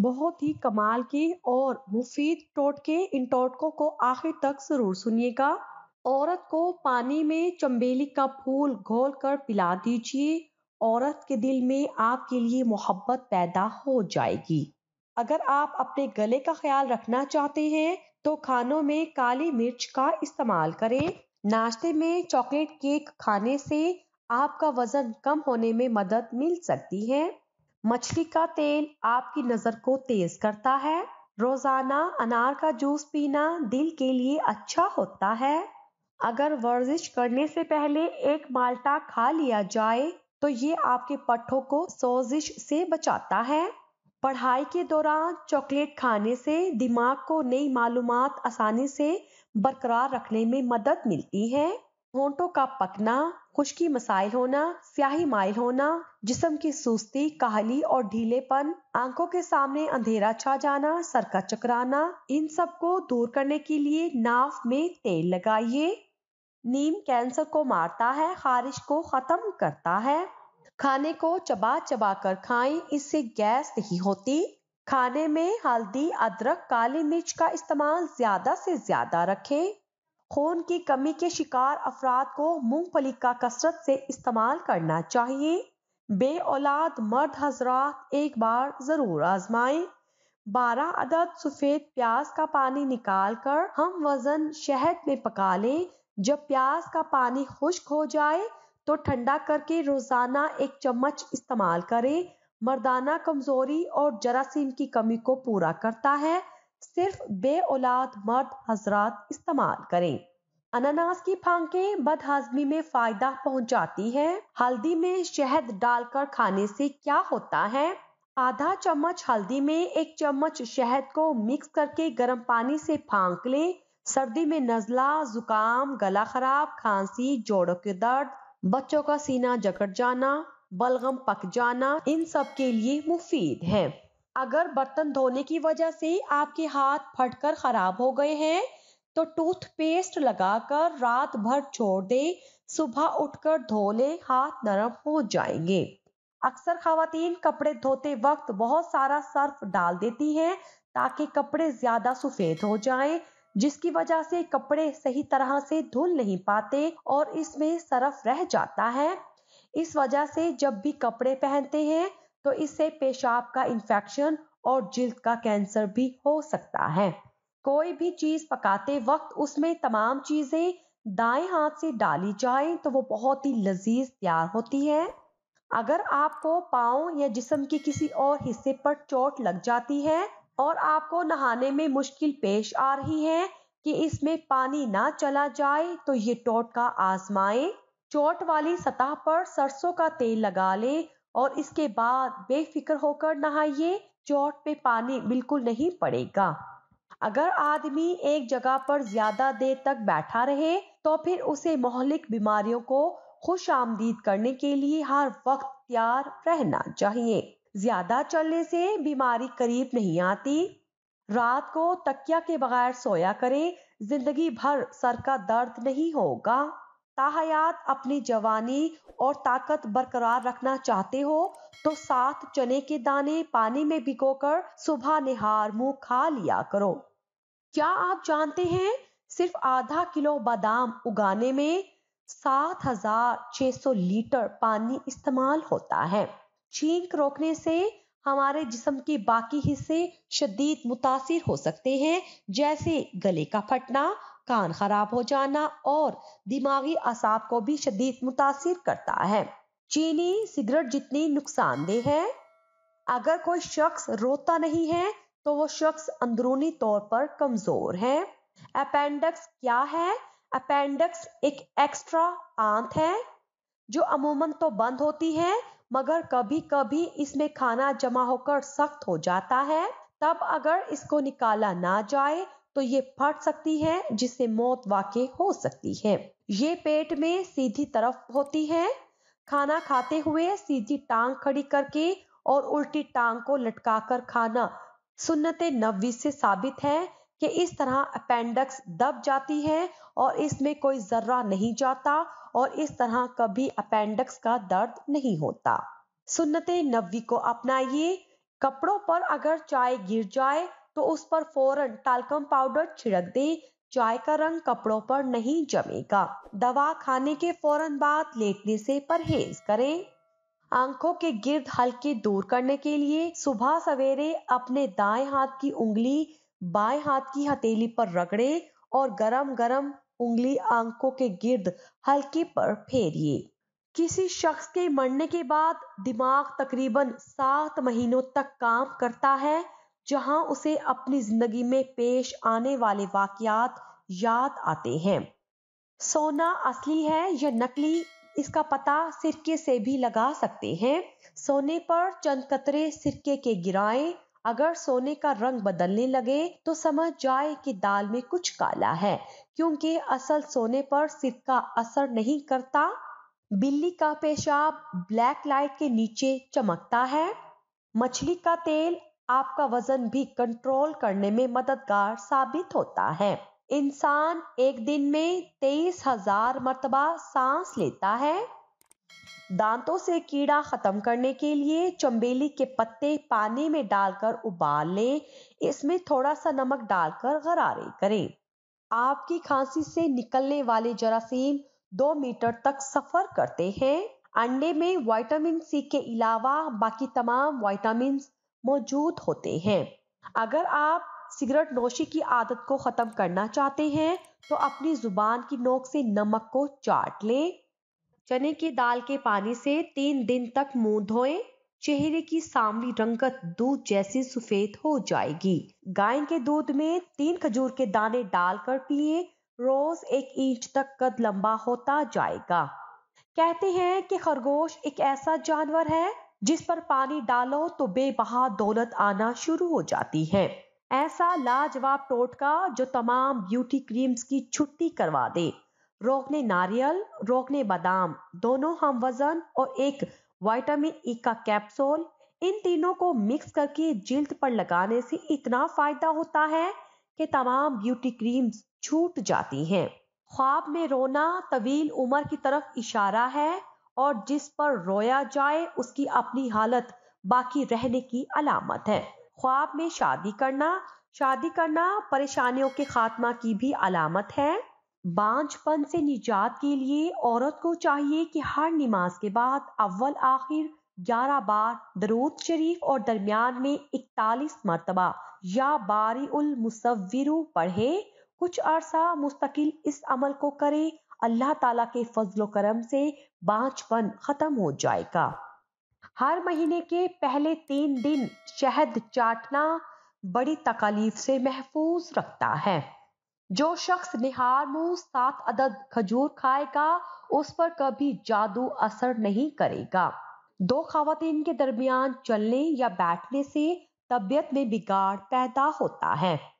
बहुत ही कमाल की और मुफीद टोटके इन टोटकों को आखिर तक जरूर सुनिएगा औरत को पानी में चंबेली का फूल घोल कर पिला दीजिए औरत के दिल में आपके लिए मोहब्बत पैदा हो जाएगी अगर आप अपने गले का ख्याल रखना चाहते हैं तो खानों में काली मिर्च का इस्तेमाल करें नाश्ते में चॉकलेट केक खाने से आपका वजन कम होने में मदद मिल सकती है मछली का तेल आपकी नजर को तेज करता है रोजाना अनार का जूस पीना दिल के लिए अच्छा होता है अगर वर्जिश करने से पहले एक माल्टा खा लिया जाए तो ये आपके पट्टों को सोजिश से बचाता है पढ़ाई के दौरान चॉकलेट खाने से दिमाग को नई मालूम आसानी से बरकरार रखने में मदद मिलती है होंठों का पकना खुश्की मसाइल होना स्याही माइल होना जिसम की सुस्ती काहली और ढीलेपन आंखों के सामने अंधेरा छा जाना सर का चकराना इन सब को दूर करने के लिए नाव में तेल लगाइए नीम कैंसर को मारता है खारिश को खत्म करता है खाने को चबा चबा कर खाएं इससे गैस नहीं होती खाने में हल्दी अदरक काली मिर्च का इस्तेमाल ज्यादा से ज्यादा रखें खून की कमी के शिकार अफराद को मूंगफली का कसरत से इस्तेमाल करना चाहिए बे औलाद मर्द हजरात एक बार ज़रूर आजमाए बारह अदद सफ़ेद प्याज का पानी निकाल कर हम वज़न शहद में पका लें जब प्याज का पानी खुश्क हो जाए तो ठंडा करके रोज़ाना एक चम्मच इस्तेमाल करें मर्दाना कमज़ोरी और जरासीम की कमी को पूरा करता है सिर्फ बे औलाद मर्द हजरात इस्तेमाल करें अनानास की फांकें बदहाजमी में फायदा पहुंचाती हैं। हल्दी में शहद डालकर खाने से क्या होता है आधा चम्मच हल्दी में एक चम्मच शहद को मिक्स करके गर्म पानी से फांक लें सर्दी में नजला जुकाम गला खराब खांसी जोड़ों के दर्द बच्चों का सीना जकड़ जाना बलगम पक जाना इन सब के लिए मुफीद है अगर बर्तन धोने की वजह से आपके हाथ फटकर खराब हो गए हैं तो टूथपेस्ट लगाकर रात भर छोड़ दे सुबह उठकर धो ले हाथ नरम हो जाएंगे अक्सर खातन कपड़े धोते वक्त बहुत सारा सर्फ डाल देती हैं ताकि कपड़े ज्यादा सफेद हो जाएं, जिसकी वजह से कपड़े सही तरह से धुल नहीं पाते और इसमें सरफ रह जाता है इस वजह से जब भी कपड़े पहनते हैं तो इससे पेशाब का इन्फेक्शन और जिल्द का कैंसर भी हो सकता है कोई भी चीज़ पकाते वक्त उसमें तमाम चीज़ें दाएं हाथ से डाली जाए तो वो बहुत ही लजीज तैयार होती है अगर आपको पाओ या जिसम के किसी और हिस्से पर चोट लग जाती है और आपको नहाने में मुश्किल पेश आ रही है कि इसमें पानी ना चला जाए तो ये टोटका आजमाएं चोट वाली सतह पर सरसों का तेल लगा लें और इसके बाद बेफिक्र होकर नहाइए चोट पे पानी बिल्कुल नहीं पड़ेगा अगर आदमी एक जगह पर ज्यादा देर तक बैठा रहे तो फिर उसे मोहलिक बीमारियों को खुश आमदीद करने के लिए हर वक्त तैयार रहना चाहिए ज्यादा चलने से बीमारी करीब नहीं आती रात को तकिया के बगैर सोया करें जिंदगी भर सर का दर्द नहीं होगा ताहयात अपनी जवानी और ताकत बरकरार रखना चाहते हो तो साथ चने के दाने पानी में भिगोकर सुबह निहार मुंह खा लिया करो क्या आप जानते हैं सिर्फ आधा किलो बादाम उगाने में 7,600 लीटर पानी इस्तेमाल होता है छींक रोकने से हमारे जिस्म के बाकी हिस्से शदीद मुतासर हो सकते हैं जैसे गले का फटना कान खराब हो जाना और दिमागी असाब को भी शदीद मुतासर करता है चीनी सिगरेट जितनी नुकसानदेह है अगर कोई शख्स रोता नहीं है तो वो शख्स अंदरूनी तौर पर कमजोर है अपेंडिक्स क्या है अपेंडिक्स एक एक्स्ट्रा आंत है जो अमूमन तो बंद होती है मगर कभी कभी इसमें खाना जमा होकर सख्त हो जाता है तब अगर इसको निकाला ना जाए तो ये फट सकती है जिससे मौत वाकई हो सकती है ये पेट में सीधी तरफ होती है खाना खाते हुए सीधी टांग खड़ी करके और उल्टी टांग को लटकाकर खाना सुन्नत नबी से साबित है कि इस तरह अपेंडिक्स दब जाती है और इसमें कोई जर्रा नहीं जाता और इस तरह कभी अपेंडिक्स का दर्द नहीं होता सुन्नत नबी को अपनाइए कपड़ों पर अगर चाय गिर जाए तो उस पर फौरन टालकम पाउडर छिड़क दे चाय का रंग कपड़ों पर नहीं जमेगा दवा खाने के फौरन बाद लेटने से परहेज करें आंखों के गिर्द हल्के दूर करने के लिए सुबह सवेरे अपने दाएं हाथ की उंगली बाएं हाथ की हथेली पर रगड़े और गरम गरम उंगली आंखों के गिर्द हल्के पर फेरिए किसी शख्स के मरने के बाद दिमाग तकरीबन सात महीनों तक काम करता है जहां उसे अपनी जिंदगी में पेश आने वाले वाकयात याद आते हैं सोना असली है या नकली इसका पता सिरके से भी लगा सकते हैं सोने पर चंद कतरे सिरके के गिराए अगर सोने का रंग बदलने लगे तो समझ जाए कि दाल में कुछ काला है क्योंकि असल सोने पर सिरका असर नहीं करता बिल्ली का पेशाब ब्लैक लाइट के नीचे चमकता है मछली का तेल आपका वजन भी कंट्रोल करने में मददगार साबित होता है इंसान एक दिन में तेईस हजार मरतबा सांस लेता है दांतों से कीड़ा खत्म करने के लिए चंबेली के पत्ते पानी में डालकर उबाल लें इसमें थोड़ा सा नमक डालकर गरारे करें आपकी खांसी से निकलने वाले जरासीम दो मीटर तक सफर करते हैं अंडे में विटामिन सी के अलावा बाकी तमाम वाइटामिन मौजूद होते हैं अगर आप सिगरेट नोशी की आदत को ख़त्म करना चाहते हैं तो अपनी ज़ुबान की नोक से नमक को चाट लें चने की दाल के पानी से तीन दिन तक मुंह धोएं चेहरे की सामली रंगत दूध जैसी सफेद हो जाएगी गाय के दूध में तीन खजूर के दाने डालकर पिए रोज एक इंच तक कद लंबा होता जाएगा कहते हैं कि खरगोश एक ऐसा जानवर है जिस पर पानी डालो तो बेबहा दौलत आना शुरू हो जाती है ऐसा लाजवाब टोटका जो तमाम ब्यूटी क्रीम्स की छुट्टी करवा दे रोकने नारियल रोकने बादाम दोनों हम वजन और एक वाइटामिन ई e का कैप्सूल इन तीनों को मिक्स करके जिल्द पर लगाने से इतना फायदा होता है कि तमाम ब्यूटी क्रीम्स छूट जाती हैं ख्वाब में रोना तवील उम्र की तरफ इशारा है और जिस पर रोया जाए उसकी अपनी हालत बाकी रहने की अलामत है ख्वाब में शादी करना शादी करना परेशानियों के खात्मा की भी अलामत है बांझपन से निजात के लिए औरत को चाहिए कि हर नमाज के बाद अव्वल आखिर ग्यारह बार दरूद शरीफ और दरमियान में इकतालीस मरतबा या बारी उल मुसविरु पढ़े कुछ अरसा मुस्तकिल इस अमल को करे अल्लाह ताला के फजलो करम से बाँचपन ख़त्म हो जाएगा हर महीने के पहले तीन दिन शहद चाटना बड़ी तकालीफ से महफूज रखता है जो शख्स निहार मुंह सात अदद खजूर खाएगा उस पर कभी जादू असर नहीं करेगा दो खातन के दरमियान चलने या बैठने से तबियत में बिगाड़ पैदा होता है